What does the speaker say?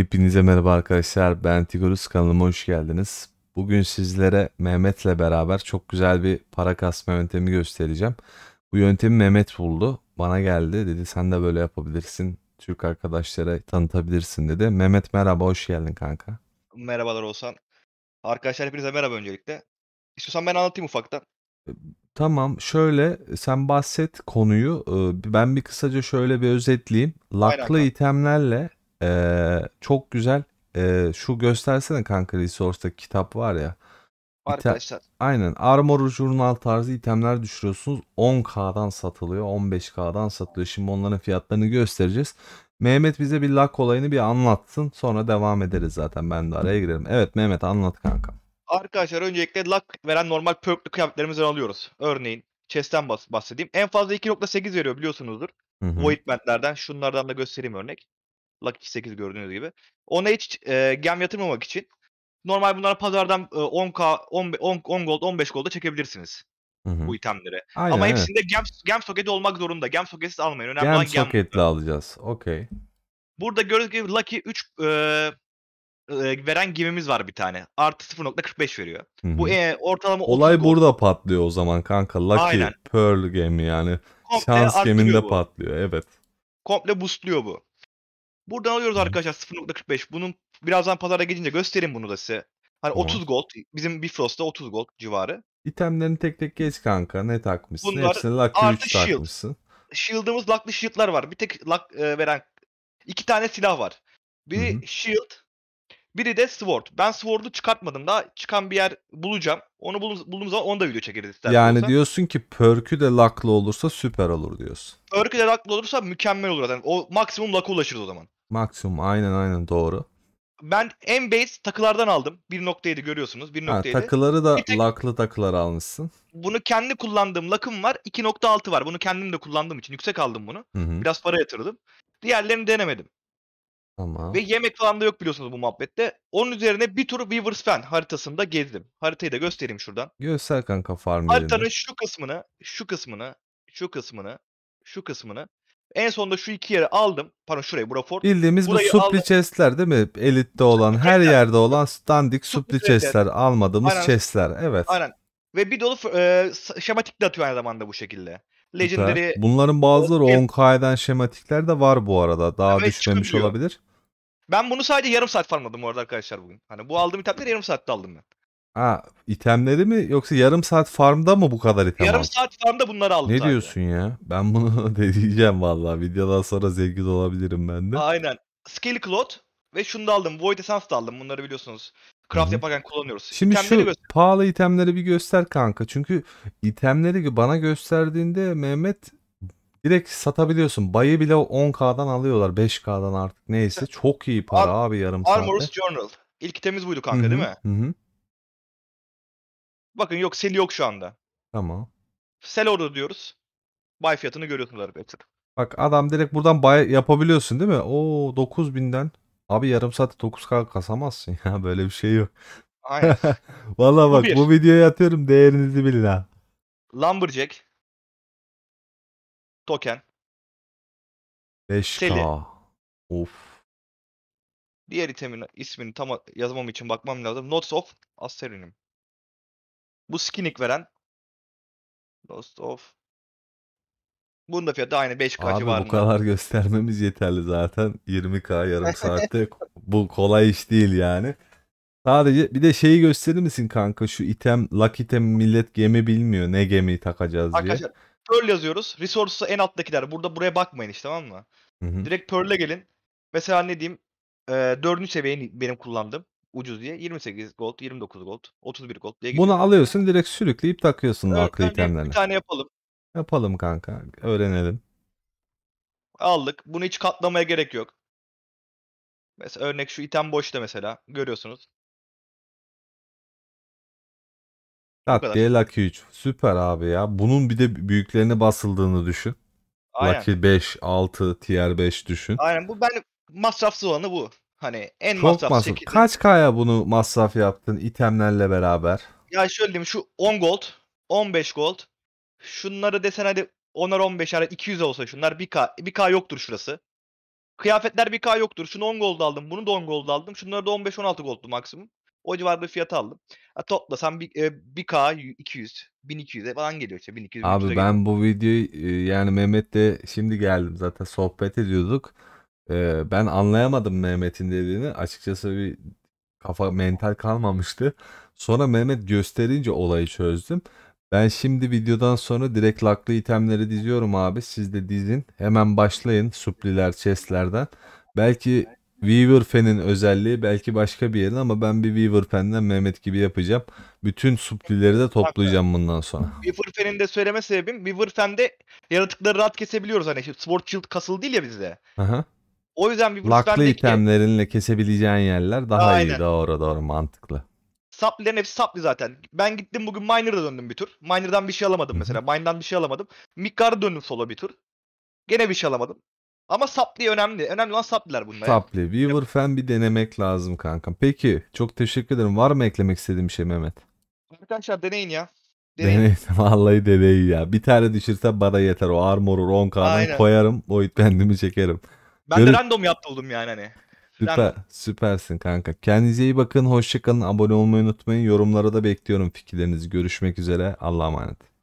Hepinize merhaba arkadaşlar. Ben Tigorus kanalıma hoş geldiniz. Bugün sizlere Mehmet'le beraber çok güzel bir para kasma yöntemi göstereceğim. Bu yöntemi Mehmet buldu. Bana geldi dedi sen de böyle yapabilirsin. Türk arkadaşlara tanıtabilirsin dedi. Mehmet merhaba hoş geldin kanka. Merhabalar Oğuzhan. Arkadaşlar hepinize merhaba öncelikle. İstiyorsan ben anlatayım ufaktan. E, tamam şöyle sen bahset konuyu. Ee, ben bir kısaca şöyle bir özetleyeyim. Laklı itemlerle ee, çok güzel. Ee, şu göstersene kanka Resource'daki kitap var ya. Arkadaşlar. Aynen. Armor Journal tarzı itemler düşürüyorsunuz. 10K'dan satılıyor. 15K'dan satılıyor. Şimdi onların fiyatlarını göstereceğiz. Mehmet bize bir lak olayını bir anlatsın. Sonra devam ederiz zaten. Ben de araya girerim. Evet Mehmet anlat kanka. Arkadaşlar öncelikle lak veren normal perklü kıyafetlerimizden alıyoruz. Örneğin chest'ten bahsedeyim. En fazla 2.8 veriyor biliyorsunuzdur. Hı hı. Void bandlerden. Şunlardan da göstereyim örnek. Lucky 8 gördüğünüz gibi. Ona hiç e, gem yatırmamak için normal bunları pazardan e, 10k 10, 10, 10 gold 15 gold da çekebilirsiniz. Hı-hı. Bu itemleri. Aynen, Ama hepsinde evet. gem, gem soketi olmak zorunda. Gem soketsiz almayın. Önemli gem soketli alacağız. Okey. Burada gördüğünüz gibi Lucky 3 e, veren gemimiz var bir tane. Artı 0.45 veriyor. Hı-hı. Bu e, ortalama Olay burada patlıyor o zaman kanka. Lucky Aynen. Pearl gemi yani. Komple Şans geminde bu. patlıyor evet. Komple boostluyor bu. Buradan alıyoruz arkadaşlar 0.45. Bunun birazdan pazara gelince göstereyim bunu da size. Hani tamam. 30 gold. Bizim Bifrost'ta 30 gold civarı. İtemlerini tek tek geç kanka. Ne takmışsın? Bunlar Hepsini Lucky 3 shield. takmışsın. Shield'ımız Lucky Shield'lar var. Bir tek luck, e, veren iki tane silah var. Biri Hı-hı. Shield, biri de Sword. Ben Sword'u çıkartmadım daha. Çıkan bir yer bulacağım. Onu bul- bulduğum zaman onu da video çekeriz istersen. Yani olsa. diyorsun ki Perk'ü de Luck'lı olursa süper olur diyorsun. Perk'ü de Luck'lı olursa mükemmel olur zaten. O maksimum Luck'a ulaşırız o zaman. Maksimum aynen aynen doğru. Ben en base takılardan aldım. 1.7 görüyorsunuz. 1.7. Ha, takıları da tek... laklı takılar almışsın. Bunu kendi kullandığım lakım var. 2.6 var. Bunu kendim de kullandığım için yüksek aldım bunu. Hı-hı. Biraz para yatırdım. Diğerlerini denemedim. Tamam. Ve yemek falan da yok biliyorsunuz bu muhabbette. Onun üzerine bir tur Weaver's Fen haritasında gezdim. Haritayı da göstereyim şuradan. Göster kanka farm Haritanın şu kısmını, şu kısmını, şu kısmını, şu kısmını en sonunda şu iki yeri aldım. Pardon şurayı bura Bildiğimiz Burayı bu supli chestler değil mi? Elitte olan, supli her yerde olan standik supli, supli chestler. Almadığımız Aynen. chestler. Evet. Aynen. Ve bir dolu e, şematik de atıyor aynı zamanda bu şekilde. Legendary. Bunların bazıları 10K'den şematikler de var bu arada. Daha evet, düşmemiş olabilir. Ben bunu sadece yarım saat farmladım orada arkadaşlar bugün. Hani bu aldığım itemleri yarım saatte aldım ben. Ha, itemleri mi yoksa yarım saat farmda mı bu kadar item Yarım aldın? saat farmda bunları aldım Ne zaten. diyorsun ya? Ben bunu deneyeceğim vallahi. Videodan sonra zengin olabilirim ben de. Aynen. Skill Cloth ve şunu da aldım. Void Essence da aldım. Bunları biliyorsunuz. Craft Hı-hı. yaparken kullanıyoruz. Şimdi İtemleri şu göster. pahalı itemleri bir göster kanka. Çünkü itemleri bana gösterdiğinde Mehmet direkt satabiliyorsun. Bayı bile 10k'dan alıyorlar. 5k'dan artık neyse. Çok iyi para Ar- abi yarım saatte. Armorous Journal. İlk itemiz buydu kanka Hı-hı. değil mi? Hı hı. Bakın yok sel yok şu anda. Tamam. Sel orada diyoruz. Buy fiyatını görüyorsunuz arkadaşlar. Bak adam direkt buradan buy yapabiliyorsun değil mi? Oo 9000'den. Abi yarım saatte 9K kasamazsın ya böyle bir şey yok. Aynen. Valla bak bu, bir. bu videoya atıyorum değerinizi bilin ha. Lumberjack. Token. 5K. Seli. Of. Diğer itemin ismini tam yazmam için bakmam lazım. Notes of Asterinim. Bu skinnik veren Lost of bunun da fiyatı aynı 5K Abi civarında. Abi bu kadar göstermemiz yeterli zaten. 20K yarım saatte bu kolay iş değil yani. Sadece bir de şeyi gösterir misin kanka şu item, luck item millet gemi bilmiyor ne gemiyi takacağız diye. Arkadaşlar Pearl yazıyoruz. Resources'ı en alttakiler. Burada buraya bakmayın işte tamam mı? Hı-hı. Direkt Pearl'e gelin. Mesela ne diyeyim? E, 4. seviye benim kullandım ucuz diye 28 gold, 29 gold, 31 gold diye gidiyor. alıyorsun direkt sürükleyip takıyorsun evet, aklı itemlerine. Bir tane yapalım. Yapalım kanka öğrenelim. Aldık. Bunu hiç katlamaya gerek yok. Mesela örnek şu item boşta mesela. Görüyorsunuz. Tak diye Lucky 3. Süper abi ya. Bunun bir de büyüklerine basıldığını düşün. Aynen. Lucky 5, 6, tier 5 düşün. Aynen bu ben masrafsız olanı bu. Hani en Çok masraf, masraf. şekilde. Kaç kaya bunu masraf yaptın itemlerle beraber? Ya şöyle diyeyim şu 10 gold, 15 gold. Şunları desen hadi onlar 15 yani 200 olsa şunlar 1k. 1k yoktur şurası. Kıyafetler 1k yoktur. Şunu 10 gold aldım, bunu da 10 gold aldım. Şunları da 15-16 gold'lu maksimum. O civarda fiyat aldım. Ya toplasam 1K 200, 1200'e falan geliyor işte 1200. Abi ben geliyor. bu videoyu e, yani Mehmet'le şimdi geldim zaten sohbet ediyorduk. Ee, ben anlayamadım Mehmet'in dediğini. Açıkçası bir kafa mental kalmamıştı. Sonra Mehmet gösterince olayı çözdüm. Ben şimdi videodan sonra direkt laklı itemleri diziyorum abi. Siz de dizin. Hemen başlayın supliler, chestlerden. Belki Weaver Fan'in özelliği belki başka bir yerin ama ben bir Weaver Fan'den Mehmet gibi yapacağım. Bütün suplileri de toplayacağım bundan sonra. Weaver Fan'in de söyleme sebebim Weaver Fan'de yaratıkları rahat kesebiliyoruz. Hani Sword Shield kasılı değil ya bizde. Aha. O yüzden bir Bruce Laklı itemlerinle kesebileceğin yerler daha Aynen. iyi. Doğru doğru mantıklı. Sapların hepsi saplı zaten. Ben gittim bugün Miner'da döndüm bir tur. Miner'dan bir şey alamadım mesela. Miner'dan bir şey alamadım. Mikar'da döndüm solo bir tur. Gene bir şey alamadım. Ama saplı önemli. Önemli olan saplılar bunlar. Saplı. Yani. Weaver fan bir denemek lazım kankam. Peki. Çok teşekkür ederim. Var mı eklemek istediğim bir şey Mehmet? Arkadaşlar deneyin ya. Deneyin. deneyin. Vallahi deneyin ya. Bir tane düşürse bana yeter. O armoru 10k'dan koyarım. O kendimi çekerim. Ben Görün... de random yaptıldım yani hani. Süper, random. süpersin kanka. Kendinize iyi bakın. Hoşçakalın. Abone olmayı unutmayın. Yorumlara da bekliyorum fikirlerinizi. Görüşmek üzere. Allah'a emanet.